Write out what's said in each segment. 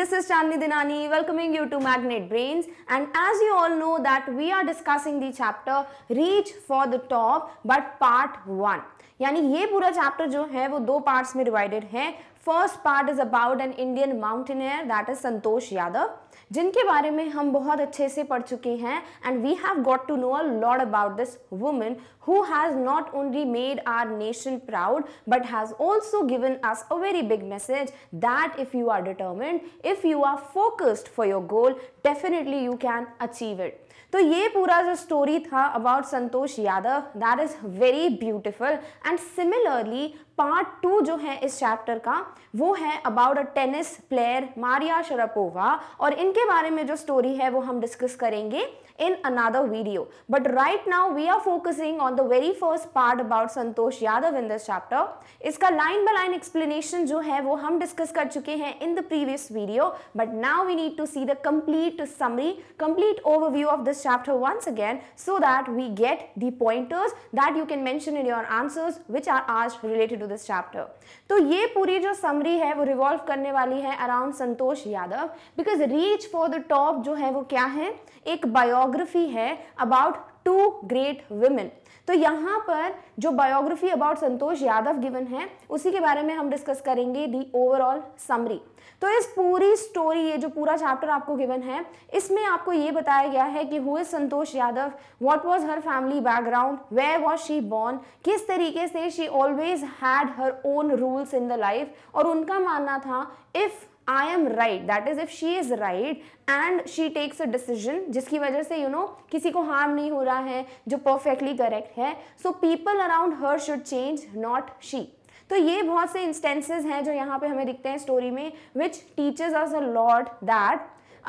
this is Chandni Dinani welcoming you to Magnet Brains and as you all know that we are discussing the chapter Reach for the Top but part 1 यानी ये पूरा chapter जो है वो दो parts में divided है first part is about an Indian mountaineer that is Santosh Yadav जिनके बारे में हम बहुत अच्छे से पढ़ चुके हैं and we have got to know a lot about this women who has not only made our nation proud but has also given us a very big message that if you are determined if you are focused for your goal definitely you can achieve it तो ये पूरा जो story था about Santosh Yadav that is very beautiful and similarly part two जो है इस chapter का वो है about a tennis player Maria Sharapova और इनके बारे में जो स्टोरी है वो हम डिस्कस करेंगे in another video but right now we are focusing on the very first part about Santosh Yadav in this chapter इसका लाइन बाय लाइन एक्सप्लेनेशन जो है वो हम डिस्कस कर चुके हैं in the previous video but now we need to see the complete summary complete overview of this chapter once again so that we get the pointers that you can mention in your answers which are asked related to this chapter तो ये पूरी जो summary है वो revolve करने वाली है around Santosh Yadav because reach for the top जो है वो क्या है एक बायोग्राफी है अबाउट टू ग्रेट वुमेन तो यहाँ पर जो biography about Santosh Yadav given है उसी के बारे में हम डिस्कस करेंगे दी ओवरऑल समरी तो इस पूरी स्टोरी ये जो पूरा चैप्टर आपको गिवन है इसमें आपको ये बताया गया है कि who is Santosh Yadav what was her family background where was she born किस तरीके से she always had her own rules in the life और उनका मानना था if I am right that is if she is right and she takes a decision जिसकी वजह से यू you नो know, किसी को हार्म नहीं हो रहा है जो परफेक्टली करेक्ट है so people around her should change not she तो ये बहुत से इंस्टेंसेज हैं जो यहाँ पे हमें दिखते हैं स्टोरी में which teaches us a lot that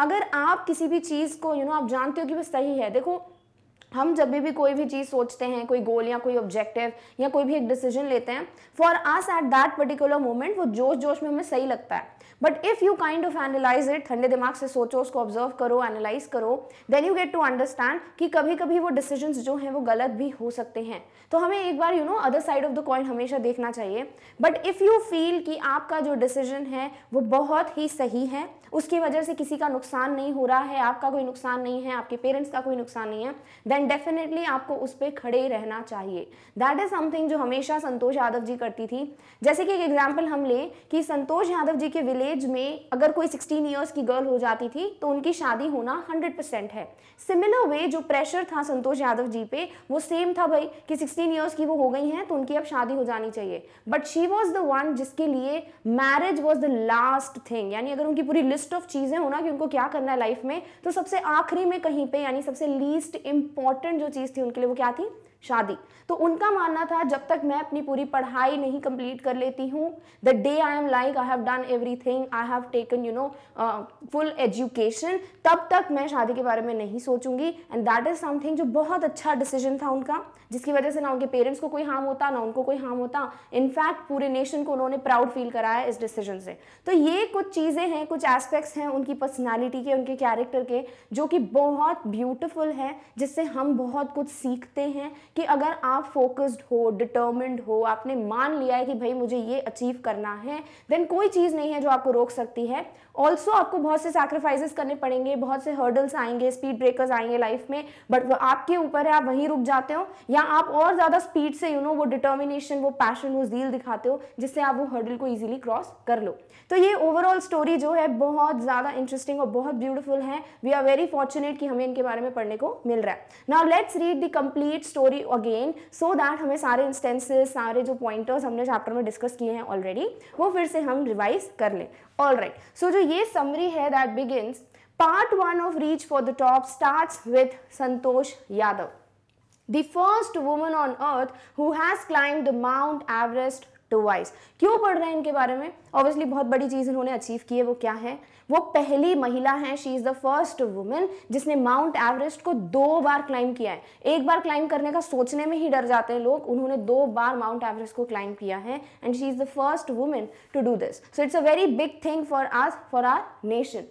अगर आप किसी भी चीज़ को यू you नो know, आप जानते हो कि वो सही है देखो हम जब भी कोई भी चीज़ सोचते हैं कोई गोल या कोई ऑब्जेक्टिव या कोई भी एक डिसीजन लेते हैं for us at that particular moment वो जोश जोश में हमें सही लगता है but if you kind of analyse it ठंडे दिमाग से सोचो उसको ऑब्जर्व करो एनालाइज करो then you get to understand कि कभी कभी वो डिसीजन जो हैं वो गलत भी हो सकते हैं तो हमें एक बार you know other side of the coin हमेशा देखना चाहिए बट इफ़ यू फील कि आपका जो डिसीजन है वो बहुत ही सही है उसकी वजह से किसी का नुकसान नहीं हो रहा है आपका कोई नुकसान नहीं है आपके पेरेंट्स का कोई नुकसान नहीं है देन डेफिनेटली आपको उस पर खड़े रहना चाहिए दैट इज़ समथिंग जो हमेशा संतोष यादव जी करती थी जैसे कि एक एग्जाम्पल हम लें कि संतोष यादव जी के विलेज एज में अगर कोई 16 इयर्स की गर्ल हो जाती थी तो उनकी शादी होना 100 परसेंट है सिमिलर वे जो प्रेशर था संतोष यादव जी पे वो सेम था भाई कि 16 इयर्स की वो हो गई हैं तो उनकी अब शादी हो जानी चाहिए but she was the one जिसके लिए marriage was the last thing यानी अगर उनकी पूरी लिस्ट ऑफ चीज़ें हो ना कि उनको क्या करना है लाइफ में तो सबसे आखिरी में कहीं पर यानी सबसे लीस्ट इंपॉर्टेंट जो चीज़ थी उनके लिए वो क्या थी शादी तो उनका मानना था जब तक मैं अपनी पूरी पढ़ाई नहीं कंप्लीट कर लेती हूँ the day I am like I have done everything I have taken you know full education तब तक मैं शादी के बारे में नहीं सोचूंगी एंड दैट इज़ समथिंग जो बहुत अच्छा डिसीजन था उनका जिसकी वजह से ना उनके पेरेंट्स को कोई हार्म होता ना उनको कोई हार्म होता इनफैक्ट पूरे नेशन को उन्होंने प्राउड फील कराया इस डिसीजन से तो ये कुछ चीज़ें हैं कुछ एस्पेक्ट्स हैं उनकी पर्सनैलिटी के उनके कैरेक्टर के जो कि बहुत ब्यूटिफुल है जिससे हम बहुत कुछ सीखते हैं कि अगर आप फोकस्ड हो डिटर्मेंड हो आपने मान लिया है कि भाई मुझे ये अचीव करना है देन कोई चीज़ नहीं है जो आपको रोक सकती है ऑल्सो आपको बहुत से सैक्रिफाइसेस करने पड़ेंगे बहुत से हर्डल्स आएंगे स्पीड ब्रेकर्स आएंगे लाइफ में बट वो आपके ऊपर है आप वहीं रुक जाते हो या आप और ज़्यादा स्पीड से यू नो वो डिटर्मिनेशन वो पैशन वो जील दिखाते हो जिससे आप वो हर्डल को ईजिली क्रॉस कर लो तो ये ओवरऑल स्टोरी जो है बहुत ज़्यादा इंटरेस्टिंग और बहुत ब्यूटिफुल है वी आर वेरी फॉर्चुनेट कि हमें इनके बारे में पढ़ने को मिल रहा है now let's read the complete story again so that हमें सारे इंस्टेंसेस सारे जो पॉइंटर्स हमने चैप्टर में डिस्कस किए हैं ऑलरेडी वो फिर से हम रिवाइज कर लें Alright, so जो ये summary है that begins part 1 of reach for the top starts with Santosh Yadav. The first woman on earth who has climbed the Mount Everest twice क्यों पढ़ रहे हैं इनके बारे में ऑब्वियसली बहुत बड़ी चीज़ इन्होंने अचीव की है वो क्या है वो पहली महिला है she is the first women जिसने माउंट एवरेस्ट को दो बार क्लाइंब किया है एक बार क्लाइंब करने का सोचने में ही डर जाते हैं लोग उन्होंने दो बार माउंट एवरेस्ट को क्लाइंब किया है and she is the first women to do this so it's a very big thing for us for our nation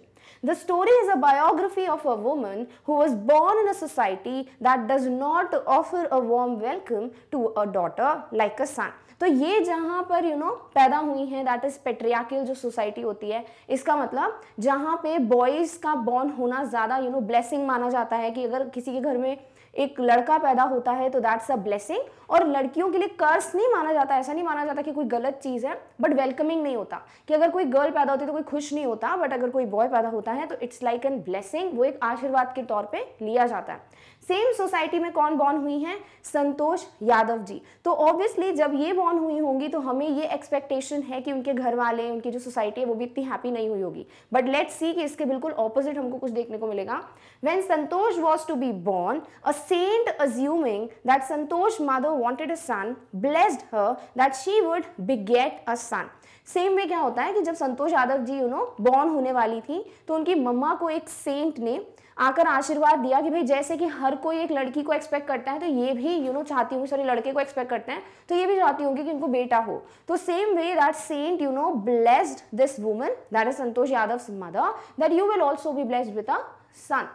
The story is a biography of a woman who was born in a society that does not offer a warm welcome to a daughter like a son. तो ये जहां पर you you know know, पैदा हुई हैं that is पेट्रियाकिल जो society होती है इसका मतलब जहाँ पे बॉयज़ का बॉर्न होना ज़्यादा यू नो ब्लेसिंग माना जाता है कि अगर किसी के घर में एक लड़का पैदा होता है तो दैट्स अ ब्लेसिंग और लड़कियों के लिए कर्स नहीं माना जाता ऐसा नहीं माना जाता कि कोई गलत चीज़ है बट वेलकमिंग नहीं होता कि अगर कोई गर्ल पैदा होती है तो कोई खुश नहीं होता बट अगर कोई बॉय पैदा होता है तो इट्स लाइक एन ब्लेसिंग वो एक आशीर्वाद के तौर पर लिया जाता है सेम सोसाइटी में कौन बॉर्न हुई हैं संतोष यादव जी तो ऑब्वियसली जब ये बॉर्न हुई होंगी तो हमें ये एक्सपेक्टेशन है कि उनके घर वाले उनकी जो सोसाइटी है वो भी इतनी हैप्पी नहीं हुई होगी बट लेट सी कि इसके बिल्कुल ऑपोजिट हमको कुछ देखने को मिलेगा when Santosh was to be born a saint assuming that Santosh Madhav wanted a son blessed her that she would beget a son same way क्या होता है कि जब Santosh Yadav ji you know born होने वाली थी तो उनकी मम्मा को एक सेंट ने आकर आशीर्वाद दिया कि भाई जैसे कि हर कोई एक लड़की को एक्सपेक्ट करता है तो ये भी यू नो चाहती हूँ सॉरी लड़के को एक्सपेक्ट करते हैं तो ये भी चाहती होंगी कि उनको बेटा हो तो same way that saint you know blessed this woman that is Santosh Yadav mother that you will also be blessed with a son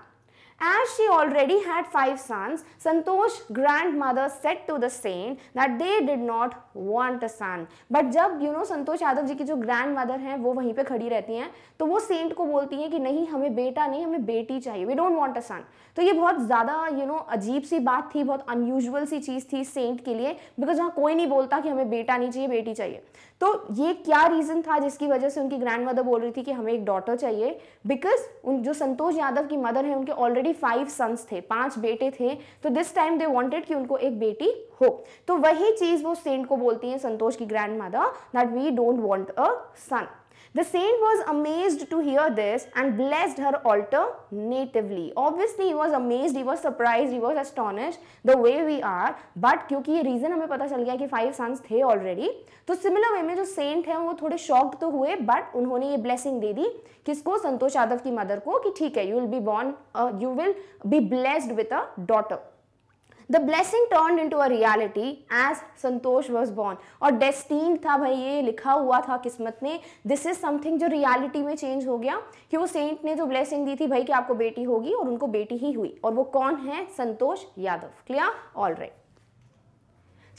As she already had five sons, santosh grandmother said to the saint that they did not want a son. But जब you know santosh Yadav ji की जो grandmother हैं वो वहीं पे खड़ी रहती हैं तो वो सेंट को बोलती है कि नहीं हमें बेटा नहीं हमें बेटी चाहिए we don't want a son तो ये बहुत ज़्यादा यू नो अजीब सी बात थी बहुत अनयूजल सी चीज़ थी सेंट के लिए बिकॉज वहाँ कोई नहीं बोलता कि हमें बेटा नहीं चाहिए बेटी चाहिए तो ये क्या रीज़न था जिसकी वजह से उनकी ग्रैंड मदर बोल रही थी कि हमें एक डॉटर चाहिए बिकॉज उन जो संतोष यादव की मदर है उनके ऑलरेडी फाइव सन्स थे पांच बेटे थे तो दिस टाइम दे वांटेड कि उनको एक बेटी हो तो वही चीज़ वो सेंट को बोलती हैं संतोष की grandmother that we don't want a son The saint was amazed to hear this and blessed her altar natively. Obviously, he was amazed, he was surprised, he was astonished the way we are. But क्योंकि ये reason हमें पता चल गया कि five sons थे already, तो similar way में जो saint हैं वो थोड़े shocked तो हुए but उन्होंने ये blessing दे दी किसको संतोष यादव की मदर को कि ठीक है you will be born, uh, you will be blessed with a daughter. The blessing turn into a reality as Santosh was born और डेस्टीन था भाई ये लिखा हुआ था किस्मत ने दिस इज समथिंग जो रियालिटी में चेंज हो गया कि वो सेंट ने जो ब्लेसिंग दी थी भाई कि आपको बेटी होगी और उनको बेटी ही हुई और वो कौन है Santosh Yadav clear all right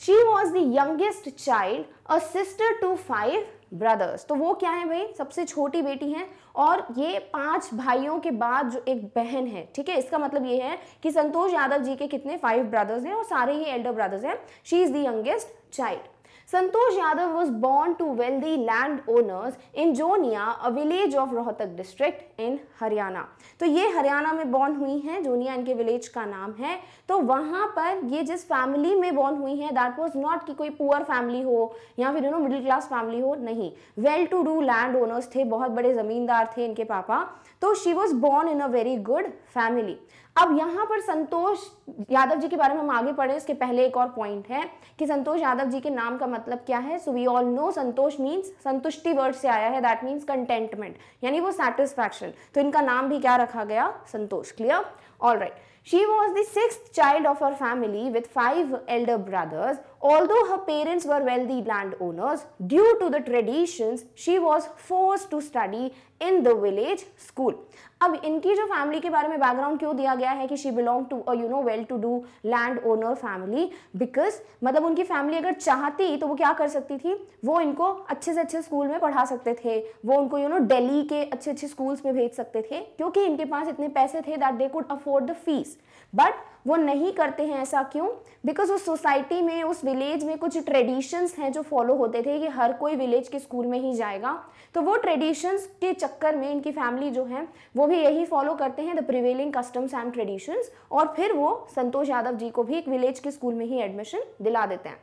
she was the youngest child a sister to five brothers तो वो क्या है भाई सबसे छोटी बेटी है और ये पांच भाइयों के बाद जो एक बहन है ठीक है इसका मतलब ये है कि संतोष यादव जी के कितने फाइव ब्रदर्स हैं और सारे ही एल्डर ब्रदर्स हैं she is the youngest child Santosh Yadav was born to wealthy landowners in Jonia, a village of Rohtak district in Haryana. तो ये हरियाणा में बॉर्न हुई हैं जोनिया इनके विलेज का नाम है तो वहाँ पर ये जिस फैमिली में बॉर्न हुई हैं दैट वाज नॉट कि कोई पुअर फैमिली हो या फिर you know middle class family हो नहीं well to do land owners थे बहुत बड़े ज़मींदार थे इनके पापा तो she was born in a very good family अब यहां पर संतोष यादव जी के बारे में हम आगे पढ़े इसके पहले एक और पॉइंट है कि संतोष यादव जी के नाम का मतलब क्या है so we all know Santosh means संतुष्टि वर्ड से आया है दैट मींस कंटेंटमेंट यानी वो सेटिस्फैक्शन तो इनका नाम भी क्या रखा गया Santosh clear all right she was दिक्स child of a family with five elder brothers although her parents were well the land owners due to the traditions she was force to study in the village school अब इनकी जो family के बारे में background क्यों दिया गया है कि she belong to you know well to do land owner family because मतलब उनकी फैमिली अगर चाहती तो वो क्या कर सकती थी वो इनको अच्छे से अच्छे स्कूल में पढ़ा सकते थे वो उनको यू नो डेली के अच्छे अच्छे स्कूल्स में भेज सकते थे क्योंकि इनके पास इतने पैसे थे that they could afford the fees but वो नहीं करते हैं ऐसा क्यों बिकॉज उस सोसाइटी में उस विलेज में कुछ ट्रेडिशंस हैं जो फॉलो होते थे कि हर कोई विलेज के स्कूल में ही जाएगा तो वो ट्रेडिशंस के चक्कर में इनकी फैमिली जो है वो भी यही फॉलो करते हैं the prevailing customs and traditions और फिर वो संतोष यादव जी को भी एक विलेज के स्कूल में ही एडमिशन दिला देते हैं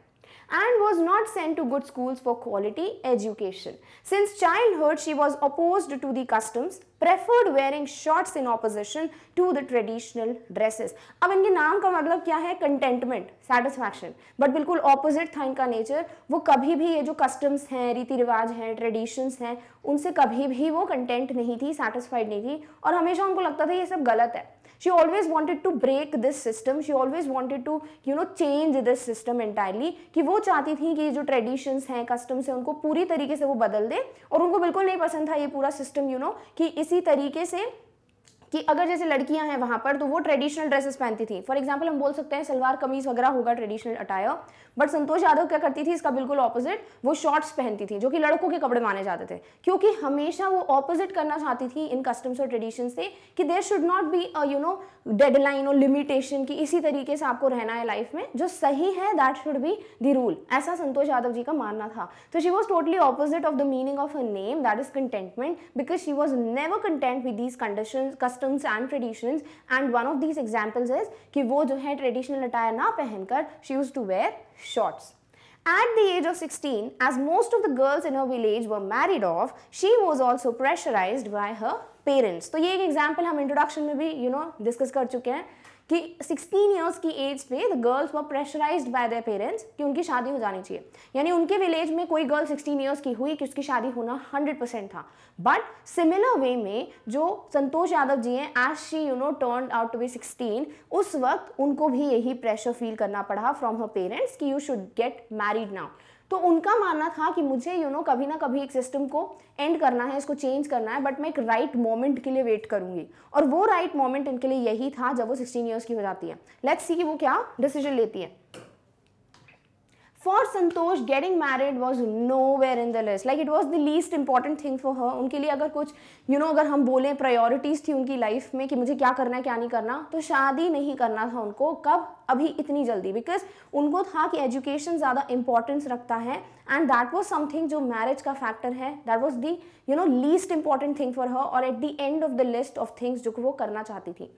and was not sent to good schools for quality education. Since childhood, she was opposed to the customs, preferred wearing shorts in opposition to the traditional dresses. अब इनके नाम का मतलब क्या है Contentment, satisfaction. But बिल्कुल opposite था इनका nature. वो कभी भी ये जो customs हैं रीति रिवाज हैं traditions हैं उनसे कभी भी वो content नहीं थी satisfied नहीं थी और हमेशा उनको लगता था ये सब गलत है she always wanted to break this system she always wanted to you know change this system entirely ki wo chahti thi ki jo traditions hain customs hain unko puri tarike se wo badal de aur unko bilkul nahi pasand tha ye pura system you know ki isi tarike se कि अगर जैसे लड़कियां हैं वहां पर तो वो traditional dresses पहनती थी फॉर एग्जाम्पल हम बोल सकते हैं सलवार कमीज वगैरह होगा traditional attire but Santosh Yadav क्या करती थी इसका बिल्कुल ऑपोजिट वो शॉर्ट्स पहनती थी जो कि लड़कों के कपड़े माने जाते थे क्योंकि हमेशा वो ऑपोजिट करना चाहती थी इन कस्टम्स और ट्रेडिशन से कि there should not be you know deadline और लिमिटेशन की इसी तरीके से आपको रहना है लाइफ में जो सही है that should be the rule ऐसा संतोष यादव जी का मानना था तो she was totally opposite of the meaning of a name that is contentment because she was never content with these condition custom customs and traditions and one of these examples is कि वो जो है traditional attire ना पहनकर she used to wear shorts. At the age of 16, as most of the girls in her village were married off, she was also pressurized by her parents. तो ये एक example हम introduction में भी you know discuss कर चुके हैं कि 16 इयर्स की एज पे the girls were pressurise by their parents कि उनकी शादी हो जानी चाहिए यानी उनके विलेज में कोई गर्ल 16 इयर्स की हुई कि उसकी शादी होना 100 परसेंट था बट सिमिलर वे में जो संतोष यादव जी हैं as she you know turn out to be 16 उस वक्त उनको भी यही प्रेशर फील करना पड़ा फ्रॉम हर पेरेंट्स कि you should get married now तो उनका मानना था कि मुझे यू you नो know, कभी ना कभी एक सिस्टम को एंड करना है इसको चेंज करना है बट मैं एक राइट right मोमेंट के लिए वेट करूंगी और वो राइट right मोमेंट इनके लिए यही था जब वो सिक्सटीन ईयर्स की हो जाती है लेट्स सी कि वो क्या डिसीजन लेती है for Santosh getting married was nowhere in the list like it was the least important thing for her उनके लिए अगर कुछ you know अगर हम बोलें प्रायोरिटीज थी उनकी लाइफ में कि मुझे क्या करना है क्या नहीं करना तो शादी नहीं करना था उनको कब अभी इतनी जल्दी बिकॉज उनको था कि एजुकेशन ज़्यादा इंपॉर्टेंस रखता है एंड दैट वॉज समथिंग जो मैरिज का फैक्टर है that was the you know least important thing for her और at the end of the list of things जो वो करना चाहती थी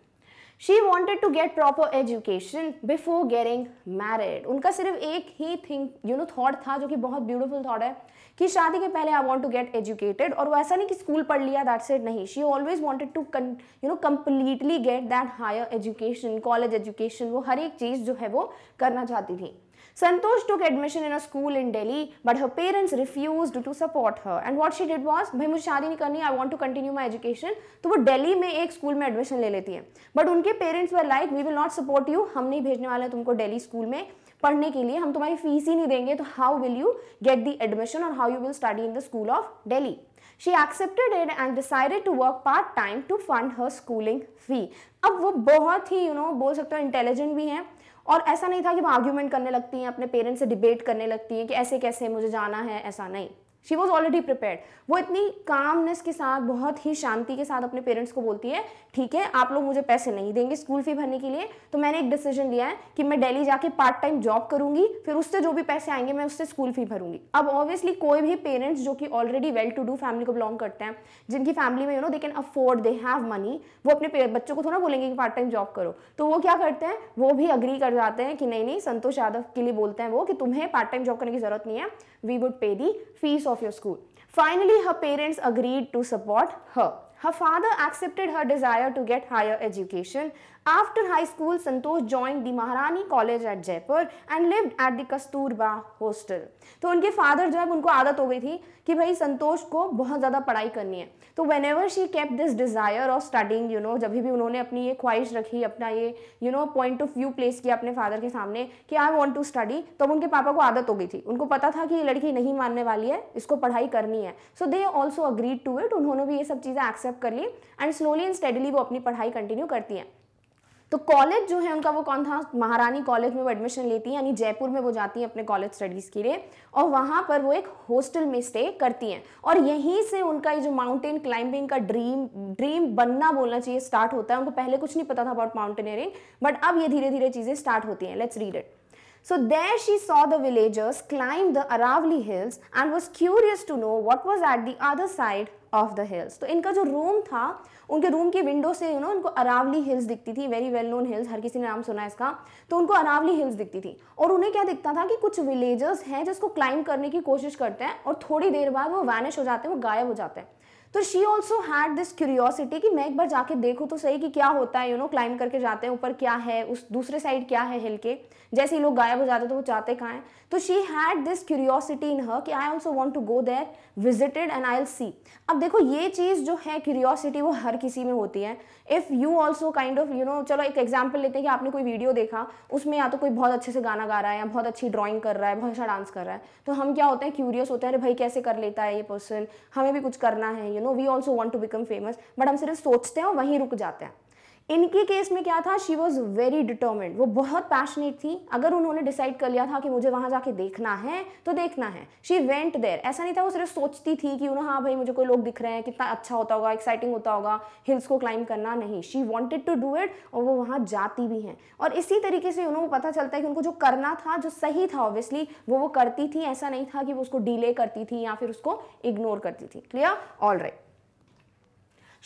she wanted to get proper education before getting married उनका सिर्फ एक ही थिंक यू नो थॉट था जो कि बहुत ब्यूटिफुल थॉट है कि शादी के पहले I want to get educated और वो ऐसा नहीं कि स्कूल पढ़ लिया दैट सेट नहीं she always wanted to you know completely get that higher education college education वो हर एक चीज़ जो है वो करना चाहती थी Santosh took admission in a school in Delhi, but parents refuse to support her and what what she was भाई मुझे शादी नहीं करनी, I want to continue my education तो वो डेली में एक स्कूल में एडमिशन ले लेती है बट उनके parents were like we will not support you हम नहीं भेजने वाले तुमको डेली स्कूल में पढ़ने के लिए हम तुम्हारी फीस ही नहीं देंगे तो how will you get the admission और how you will study in the school of Delhi she accepted it and decided to work part time to fund her schooling fee अब वो बहुत ही यू you नो know, बोल sakte ho intelligent भी हैं और ऐसा नहीं था कि वो आर्ग्यूमेंट करने लगती हैं अपने पेरेंट्स से डिबेट करने लगती हैं कि ऐसे कैसे मुझे जाना है ऐसा नहीं शी वॉज ऑलरेडी प्रिपेयर वो इतनी कामनेस के साथ बहुत ही शांति के साथ अपने पेरेंट्स को बोलती है ठीक है आप लोग मुझे पैसे नहीं देंगे स्कूल फी भरने के लिए तो मैंने एक डिसीजन लिया है कि मैं डेली जाके पार्ट टाइम जॉब करूंगी फिर उससे जो भी पैसे आएंगे मैं उससे स्कूल फी भरूंगी अब ऑब्वियसली कोई भी पेरेंट्स जो कि already well to do family को बिलोंग करते हैं जिनकी फैमिली में you know they can afford they have money वो अपने बच्चों को थोड़ा बोलेंगे कि पार्ट टाइम जॉब करो तो वो क्या करते हैं वो भी अग्री कर जाते हैं कि नहीं नहीं संतोष यादव के लिए बोलते हैं वो कि तुम्हें पार्ट टाइम जॉब करने की जरूरत नहीं है we would pay the fees of your school. Finally, her parents agreed to support her. Her father accepted her desire to get higher education After high school, Santosh joined the Maharani College at Jaipur and lived at the Kasturba hostel. तो उनके father जो है उनको आदत हो गई थी कि भाई संतोष को बहुत ज़्यादा पढ़ाई करनी है तो whenever she kept this desire of studying you know जब भी उन्होंने अपनी ये ख्वाहिश रखी अपना ये you know point of view place किया अपने फादर के सामने कि आई वॉन्ट टू स्टडी तो उनके पापा को आदत हो गई थी उनको पता था कि ये लड़की नहीं मानने वाली है इसको पढ़ाई करनी है so they also agreed to it उन्होंने भी ये सब चीज़ें एक्सेप्ट कर ली एंड स्लोली एंड स्टडीली वो अपनी पढ़ाई कंटिन्यू करती हैं तो कॉलेज जो है उनका वो कौन था महारानी कॉलेज में वो एडमिशन लेती है यानी जयपुर में वो जाती हैं अपने कॉलेज स्टडीज़ के लिए और वहाँ पर वो एक हॉस्टल में स्टे करती हैं और यहीं से उनका ये जो माउंटेन क्लाइंबिंग का ड्रीम ड्रीम बनना बोलना चाहिए स्टार्ट होता है उनको पहले कुछ नहीं पता था अबाउट माउंटेनियरिंग बट अब ये धीरे धीरे चीज़ें स्टार्ट होती हैं let's read it So there she saw the villagers climb the Aravali hills and was curious to know what was at the other side of the hills तो इनका जो रूम था उनके रूम की विंडो से you no उनको Aravalli hills दिखती थी वेरी वेल नोन हिल्स हर किसी ने नाम सुना है इसका तो उनको अरावली हिल्स दिखती थी और उन्हें क्या दिखता था कि कुछ विलेजर्स हैं जिसको क्लाइंब करने की कोशिश करते हैं और थोड़ी देर बाद वो वैनिश हो जाते हैं वो गायब हो जाते हैं तो she also had this curiosity कि मैं एक बार जाके देखूँ तो सही कि क्या होता है यू नो क्लाइंब करके जाते हैं ऊपर क्या है उस दूसरे साइड क्या है हिल के जैसे ही लोग गायब हो जाते तो वो जाते कहाँ हैं तो she had this curiosity in her कि I also want to go there visited and I एल सी अब देखो ये चीज़ जो है क्यूरियोसिटी वो हर किसी में होती है if you also kind of you know चलो एक एग्जाम्पल लेते हैं कि आपने कोई वीडियो देखा उसमें या तो कोई बहुत अच्छे से गाना गा रहा है या बहुत अच्छी ड्रॉइंग कर रहा है बहुत अच्छा डांस कर रहा है तो हम क्या होते हैं क्यूरियस होते हैं अरे भाई कैसे कर लेता है ये पर्सन हमें भी कुछ करना है you know we also want to become famous but हम सिर्फ सोचते हैं और वहीं रुक जाते हैं इनके केस में क्या था शी वॉज वेरी डिटर्मेंट वो बहुत पैशनेट थी अगर उन्होंने डिसाइड कर लिया था कि मुझे वहां जाके देखना है तो देखना है शी वेंट देर ऐसा नहीं था वो सिर्फ सोचती थी कि उन्होंने हाँ भाई मुझे कोई लोग दिख रहे हैं कितना अच्छा होता होगा एक्साइटिंग होता होगा हिल्स को क्लाइंब करना नहीं she wanted to do it और वो वहां जाती भी हैं और इसी तरीके से उन्होंने पता चलता है कि उनको जो करना था जो सही था ऑब्वियसली वो वो करती थी ऐसा नहीं था कि वो उसको डिले करती थी या फिर उसको इग्नोर करती थी clear all right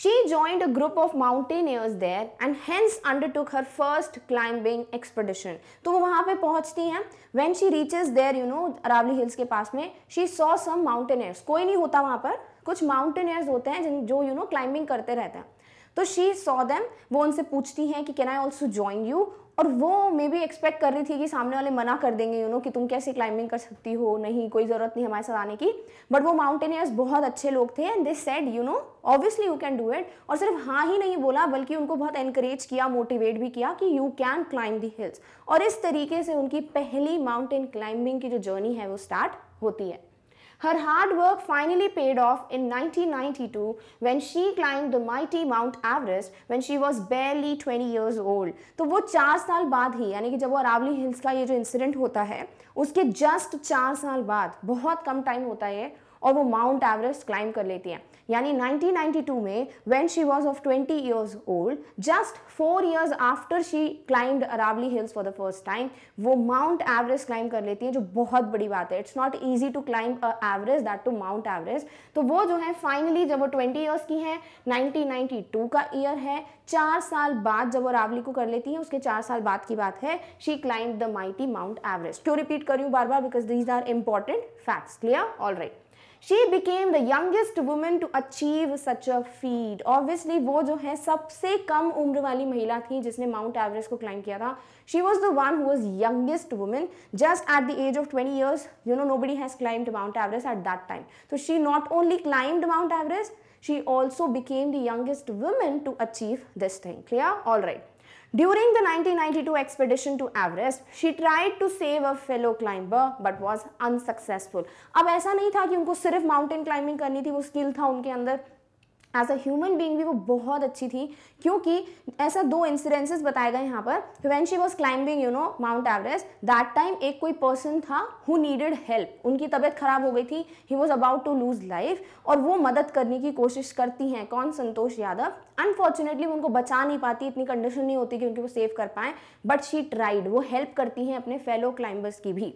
She joined a group of mountaineers there and hence undertook her first climbing expedition. तो वो वहाँ पे पहुँचती हैं When she reaches there, you know, Aravalli Hills के पास में she saw some mountaineers. कोई नहीं होता वहाँ पर कुछ mountaineers होते हैं जिन जो you know क्लाइंबिंग करते रहते हैं तो शी सॉ देम वो उनसे पूछती हैं कि can I also join you और वो मे भी एक्सपेक्ट कर रही थी कि सामने वाले मना कर देंगे यू you नो know, कि तुम कैसे क्लाइंबिंग कर सकती हो नहीं कोई ज़रूरत नहीं हमारे साथ आने की बट वो माउंटेनियर्स बहुत अच्छे लोग थे and they said you know obviously you can do it और सिर्फ हाँ ही नहीं बोला बल्कि उनको बहुत एनकरेज किया मोटिवेट भी किया कि you can climb the hills और इस तरीके से उनकी पहली माउंटेन क्लाइंबिंग की जो जर्नी है वो स्टार्ट होती है Her hard work finally paid off in 1992 when she climbed the mighty Mount Everest when she was barely 20 years old. तो वो चार साल बाद ही यानी कि जब वो अरावली हिल्स का ये जो इंसिडेंट होता है उसके जस्ट चार साल बाद बहुत कम टाइम होता है और वो माउंट एवरेस्ट क्लाइंब कर लेती हैं यानी 1992 में when she was of 20 years old just four years after she climbed Aravalli hills for the first time वो माउंट एवरेस्ट क्लाइंब कर लेती है जो बहुत बड़ी बात है it's not easy to climb Everest that too Mount Everest तो वो जो है फाइनली जब वो 20 ईयर्स की है 1992 का ईयर है चार साल बाद जब वो रावली को कर लेती है उसके चार साल बाद की बात है she climb the mighty Mount Everest क्यों रिपीट कर हूँ बार बार because these are important facts clear all right she became the youngest women to achieve such a feat obviously वो जो है सबसे कम उम्र वाली महिला थी जिसने माउंट एवरेस्ट को क्लाइम किया था she was the one who was youngest women just at the age of twenty years you know nobody has climbed Mount Everest at that time तो she not only climbed Mount Everest she also became the youngest woman to achieve this thing clear all right During the 1992 expedition to Everest, she tried to save a fellow climber but was unsuccessful. अब ऐसा नहीं था कि उनको सिर्फ mountain climbing करनी थी वो स्किल था उनके अंदर एज अ ह्यूमन बींग भी वो बहुत अच्छी थी क्योंकि ऐसा दो इंसिडेंसेस बताए गए यहाँ पर when she was climbing you know Mount Everest that time एक कोई पर्सन था हु नीडेड हेल्प उनकी तबीयत खराब हो गई थी he was about to lose life और वो मदद करने की कोशिश करती हैं कौन संतोष यादव अनफॉर्चुनेटली वो उनको बचा नहीं पाती इतनी कंडीशन नहीं होती कि उनकी वो सेव कर पाएँ बट शी ट्राइड वो हेल्प करती हैं अपने फेलो क्लाइंबर्स की भी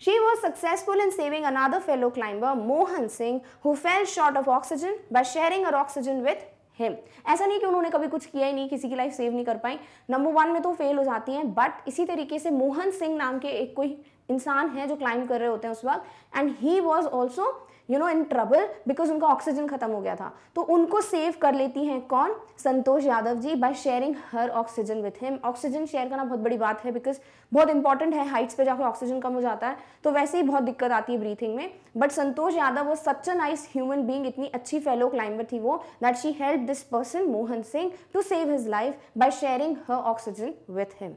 She was successful in saving another fellow climber, Mohan Singh, who fell short of oxygen by sharing her oxygen with him ऐसा नहीं कि उन्होंने कभी कुछ किया ही नहीं किसी की लाइफ सेव नहीं कर पाई नंबर वन में तो फेल हो जाती हैं बट इसी तरीके से मोहन सिंह नाम के एक कोई इंसान है जो क्लाइंब कर रहे होते हैं उस वक्त and he was also you know in trouble because उनका ऑक्सीजन खत्म हो गया था तो उनको सेव कर लेती हैं कौन Santosh Yadav ji by sharing her oxygen with him oxygen share करना बहुत बड़ी बात है बिकॉज बहुत इंपॉर्टेंट है हाइट्स पे जाकर ऑक्सीजन कम हो जाता है तो वैसे ही बहुत दिक्कत आती है ब्रीथिंग में बट संतोष यादव वो such a nice human being इतनी अच्छी फेलो क्लाइंबर थी वो that she help this person Mohan Singh to save his life by sharing her oxygen with him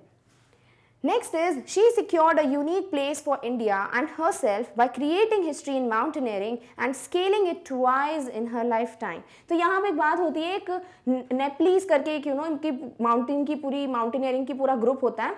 Next is she secured a unique place for India and herself by creating history in mountaineering and scaling it twice in her lifetime. तो यहाँ पे एक बात होती है एक नेपलीस करके एक यू नो इनकी माउंटेन की पूरी माउंटेनियरिंग की पूरा ग्रुप होता है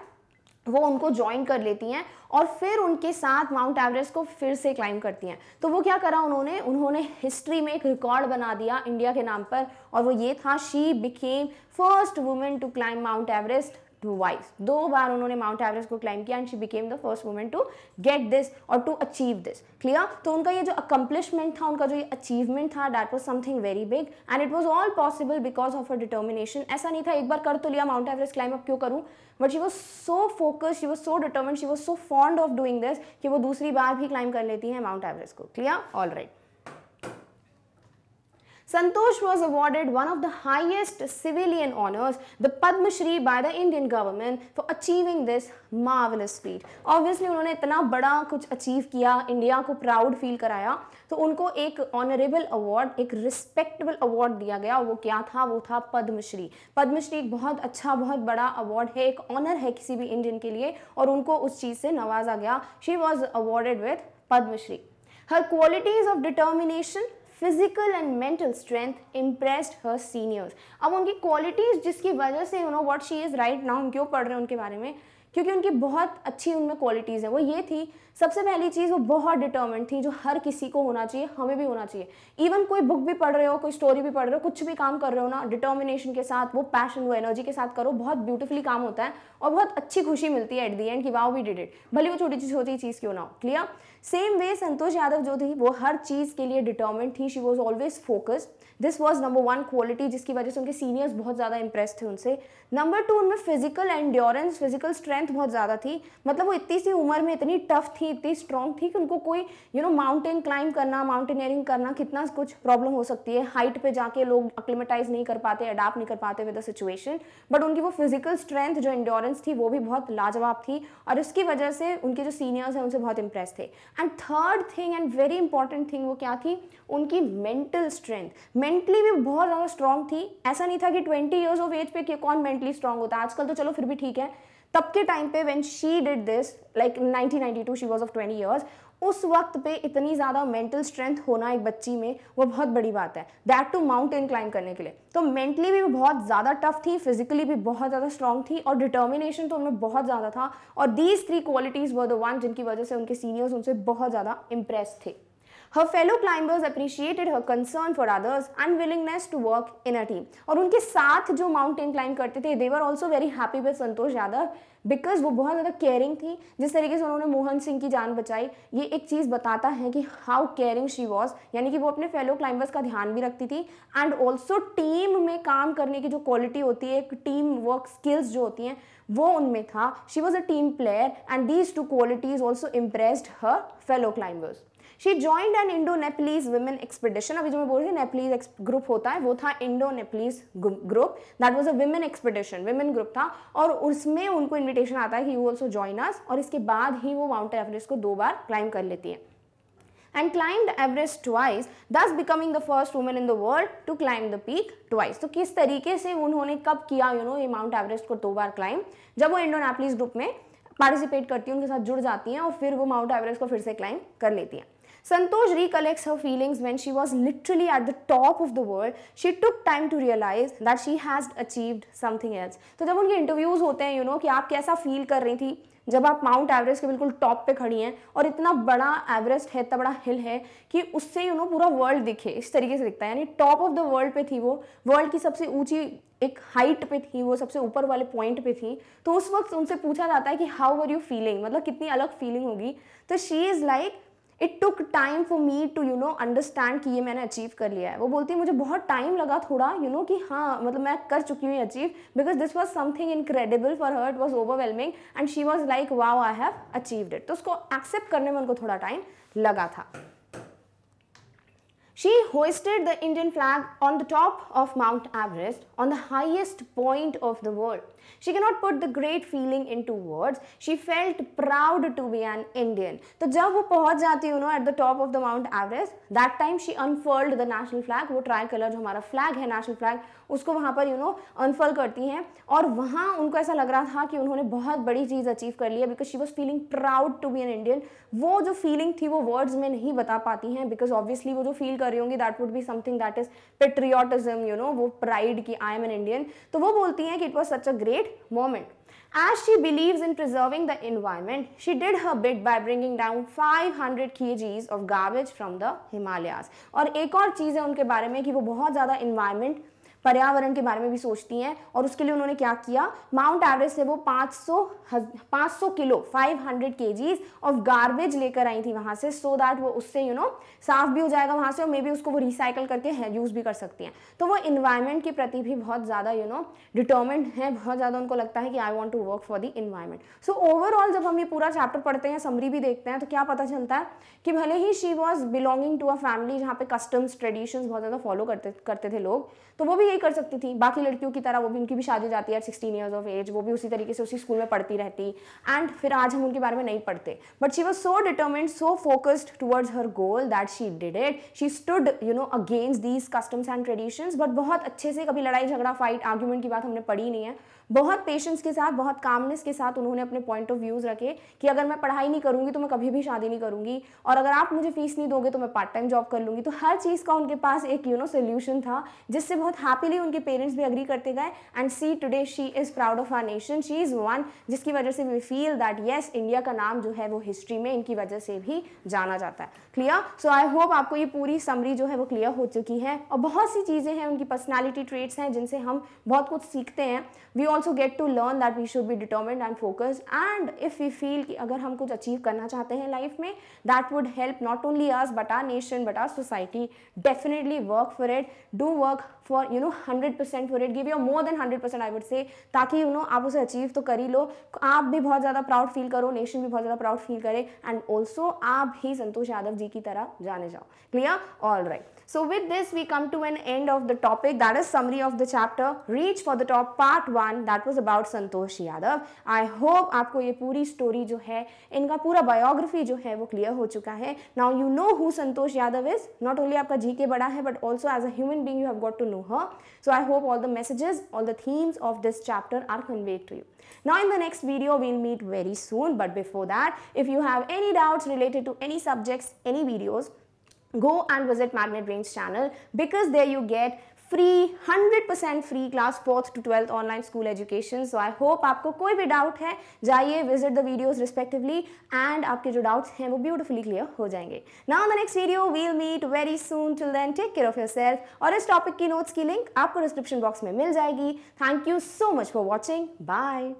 वो उनको ज्वाइन कर लेती हैं और फिर उनके साथ माउंट एवरेस्ट को फिर से क्लाइम करती हैं तो वो क्या करा उन्होंने उन्होंने हिस्ट्री में एक रिकॉर्ड बना दिया इंडिया के नाम पर और वो ये था she became first women to climb Mount Everest twice दो बार उन्होंने माउंट एवरेस्ट को क्लाइम किया and she became the first women to get this और टू अचीव दिस क्लियर तो उनका ये जो अकम्पलिशमेंट था उनका जो ये अचीवमेंट था that was something very big and it was all possible because of her determination ऐसा नहीं था एक बार कर तो लिया माउंट एवरेस्ट क्लाइम अब क्यों करूँ but she was so focus she was so determined she was so fond of doing this कि वो दूसरी बार भी क्लाइम कर लेती है माउंट एवरेस्ट को clear all right Santosh was awarded one of the highest civilian honors, the Padma Shri by the Indian government for achieving this marvelous feat. Obviously उन्होंने इतना बड़ा कुछ achieve किया, India को proud feel कराया, तो उनको एक honorable award, एक respectable award दिया गया और वो क्या था वो था Padma Shri. Padma Shri एक बहुत अच्छा बहुत बड़ा award है एक ऑनर है किसी भी Indian के लिए और उनको उस चीज़ से नवाजा गया She was awarded with Padma Shri. Her qualities of determination physical and mental strength impressed her seniors अब उनकी क्वालिटीज़ जिसकी वजह से you know what she is right now हम क्यों पढ़ रहे हैं उनके बारे में क्योंकि उनकी बहुत अच्छी उनमें क्वालिटीज़ हैं वो ये थी सबसे पहली चीज़ वो बहुत डिटर्मेंट थी जो हर किसी को होना चाहिए हमें भी होना चाहिए इवन कोई बुक भी पढ़ रहे हो कोई स्टोरी भी पढ़ रहे हो कुछ भी काम कर रहे हो ना डिटर्मिनेशन के साथ वो पैशन वो एनर्जी के साथ करो बहुत ब्यूटीफुली काम होता है और बहुत अच्छी खुशी मिलती है एट दी एंड कि वाओ वी डिड इट भले वो छोटी चीज छोटी चीज़ क्यों ना हो clear same way Santosh Yadav जो थी वो हर चीज़ के लिए डिटर्मेंट थी she was always focused this was number one quality जिसकी वजह से उनके सीनियर्स बहुत ज़्यादा इंप्रेस थे उनसे नंबर टू उनमें फिजिकल एंड्योरेंस फिजिकल स्ट्रेंथ बहुत ज़्यादा थी मतलब वो इतनी सी उम्र में इतनी टफ थी इतनी स्ट्रॉन्ग थी कि उनको कोई यू नो माउंटेन क्लाइंब करना माउंटेनियरिंग करना कितना कुछ प्रॉब्लम हो सकती है हाइट पर जाके लोग अक्लिमेटाइज नहीं कर पाते अडाप्ट नहीं कर पाते विद द सिचुएशन बट उनकी वो फिजिकल स्ट्रेंथ जो इंडोरेंस थी वो भी बहुत लाजवाब थी और इसकी वजह से उनके जो सीनियर्स हैं उनसे बहुत इंप्रेस थे and third thing and very important thing वो क्या थी उनकी मेंटल स्ट्रेंथ मेंटली भी बहुत ज़्यादा स्ट्रांग थी ऐसा नहीं था कि ट्वेंटी ईयर्स ऑफ एज पे कौन मेंटली स्ट्रांग होता है आजकल तो चलो फिर भी ठीक है तब के टाइम पे when she did this like to she was of twenty years उस वक्त पे इतनी ज़्यादा मेंटल स्ट्रेंथ होना एक बच्ची में वो बहुत बड़ी बात है दैट टू माउंटेन क्लाइंब करने के लिए तो मेंटली भी बहुत ज़्यादा टफ थी फिजिकली भी बहुत ज़्यादा स्ट्रॉन्ग थी और डिटर्मिनेशन तो उनमें बहुत ज़्यादा था और these three qualities were the one जिनकी वजह से उनके सीनियर्स उनसे बहुत ज़्यादा इंप्रेस थे her fellow climbers appreciated her concern for others and willingness to work in a team और उनके साथ जो माउंटेन क्लाइंब करते थे were also very happy with Santosh Yadav because वो बहुत ज़्यादा केयरिंग थी जिस तरीके से उन्होंने मोहन सिंह की जान बचाई ये एक चीज़ बताता है कि हाउ केयरिंग शी वॉज यानी कि वो अपने फेलो क्लाइंबर्स का ध्यान भी रखती थी एंड ऑल्सो टीम में काम करने की जो क्वालिटी होती है एक टीम वर्क स्किल्स जो होती हैं वो उनमें था she was a team player and these two qualities also impressed her fellow climbers she joined an Indo Nepalese women expedition अभी जो मैं बोल रही थी नेपलीज ग्रुप होता है वो था Indo Nepalese group that was a women expedition women group था और उसमें उनको इन्विटेशन आता है यू ऑल्सो ज्वाइन अस और इसके बाद ही वो माउंट एवरेस्ट को दो बार क्लाइंब कर लेती है and climbed Everest twice, thus becoming the first women in the world to climb the peak twice तो किस तरीके से उन्होंने कब किया यू नो ये माउंट एवरेस्ट को दो बार क्लाइंब जब वो इंडो नेपलीज ग्रुप में पार्टिसिपेट करती है उनके साथ जुड़ जाती है और फिर वो माउंट एवरेस्ट को फिर से क्लाइंब कर लेती है Santosh recollects her feelings when she was literally at the top of the world. She took time to realize that she has achieved something else. तो जब उनके इंटरव्यूज़ होते हैं यू you नो know, कि आप कैसा फील कर रही थी जब आप माउंट एवरेस्ट के बिल्कुल टॉप पे खड़ी हैं और इतना बड़ा एवरेस्ट है इतना बड़ा हिल है कि उससे यू नो पूरा वर्ल्ड दिखे इस तरीके से दिखता है यानी टॉप ऑफ द वर्ल्ड पे थी वो वर्ल्ड की सबसे ऊंची एक हाइट पे थी वो सबसे ऊपर वाले पॉइंट पे थी तो उस वक्त उनसे पूछा जाता है कि हाउ आर यू फीलिंग मतलब कितनी अलग फीलिंग होगी तो she is like it took time for me to you know understand कि ये मैंने अचीव कर लिया है वो बोलती है मुझे बहुत टाइम लगा थोड़ा यू you नो know, कि हाँ मतलब मैं कर चुकी हूँ achieve because this was something incredible for her it was overwhelming and she was like wow I have achieved it तो उसको एक्सेप्ट करने में उनको थोड़ा टाइम लगा था She hoisted the Indian flag on the top of Mount Everest, on the highest point of the world. She cannot put the great feeling into words. She felt proud to be an Indian. So, जब वो पहुंच जाती know, at the top of the Mount Everest, that time she unfurled the national flag. वो tricolor जो हमारा flag है national flag, उसको वहाँ पर यू नो अनफल करती हैं और वहाँ उनको ऐसा लग रहा था कि उन्होंने बहुत बड़ी चीज़ अचीव कर ली है because she was feeling proud to be an Indian वो जो फीलिंग थी वो वर्ड्स में नहीं बता पाती हैं बिकॉज ऑब्वियसली वो जो फील कर रही होंगी that would be something that is patriotism you know वो प्राइड की आई एम एन इंडियन तो वो बोलती हैं कि it was such a great moment As she believes in preserving the environment, she did her bit by bringing down 500 kgs of garbage from the Himalayas. और एक और चीज़ है उनके बारे में कि वो बहुत ज़्यादा environment पर्यावरण के बारे में भी सोचती हैं और उसके लिए उन्होंने क्या किया माउंट एवरेस्ट से वो 500 500 kilo 500 hundred KGs of garbage लेकर आई थी वहाँ से सो so दैट वो उससे यू you नो know, साफ भी हो जाएगा वहाँ से और मे बी उसको वो रिसाइकल करके यूज़ भी कर सकती हैं तो वो इन्वायरमेंट के प्रति भी बहुत ज़्यादा यू नो डिटर्मेंट है बहुत ज़्यादा उनको लगता है कि I want to work for the environment so overall जब हम ये पूरा चैप्टर पढ़ते हैं समरी भी देखते हैं तो क्या पता चलता है कि भले ही she was belonging to a family जहाँ पे कस्टम्स ट्रेडिशंस बहुत ज़्यादा फॉलो करते करते थे लोग तो वो भी यही कर सकती थी बाकी लड़कियों की तरह वो भी उनकी भी शादी जाती है सिक्सटीन ईयर्स ऑफ एज वो भी उसी तरीके से उसी स्कूल में पढ़ती रहती एंड फिर आज हम उनके बारे में नहीं पढ़ते but she was so determined so focused towards her goal that she did it she stood you know against these customs and traditions but बहुत अच्छे से कभी लड़ाई झगड़ा फाइट आर्ग्यूमेंट की बात हमने पढ़ी नहीं है बहुत पेशेंस के साथ बहुत कामनेस के साथ उन्होंने अपने पॉइंट ऑफ व्यूज़ रखे कि अगर मैं पढ़ाई नहीं करूँगी तो मैं कभी भी शादी नहीं करूँगी और अगर आप मुझे फीस नहीं दोगे तो मैं पार्ट टाइम जॉब कर लूंगी तो हर चीज़ का उनके पास एक यू नो सोल्यूशन था जिससे बहुत हैप्पीली उनके पेरेंट्स भी अग्री करते गए and see today she is proud of our nation she is one जिसकी वजह से we feel that yes India का नाम जो है वो हिस्ट्री में इनकी वजह से भी जाना जाता है क्लियर सो आई होप आपको ये पूरी समरी जो है वो क्लियर हो चुकी है और बहुत सी चीज़ें हैं उनकी पर्सनैलिटी ट्रेट्स हैं जिनसे हम बहुत कुछ सीखते हैं we also also get to learn that we should be determined and focus and if we feel कि अगर हम कुछ अचीव करना चाहते हैं लाइफ में that would help not only us but our nation but our society definitely work for it do work for you know hundred percent for it give you more than hundred percent I would say ताकि you you know know, आप उसे achieve तो कर ही लो आप भी बहुत ज़्यादा proud feel करो नेशन भी बहुत ज़्यादा प्राउड फील करे एंड ऑल्सो आप ही संतोष यादव जी की तरह जाने जाओ clear all right So with this, we come to an end of the topic, that is summary of the chapter, Reach for the Top Part 1, that was about Santoshi Yadav. I hope aapko ye puri story jo hai, inka biography jo hai, wo clear Now you know who Santoshi Yadav is, not only aapka GK bada hai, but also as a human being, you have got to know her. So I hope all the messages, all the themes of this chapter are conveyed to you. Now in the next video, we'll meet very soon. But before that, if you have any doubts related to any subjects, any videos, go and visit magnet brains channel because there you get free 100% free class fourth to twelfth online school education so I hope आपको कोई भी doubt है जाइए visit the videos respectively and आपके जो doubts हैं वो beautifully clear हो जाएंगे now the next video we'll meet very soon till then take care of yourself और इस टॉपिक की नोट्स की लिंक आपको डिस्क्रिप्शन बॉक्स में मिल जाएगी thank you so much for watching bye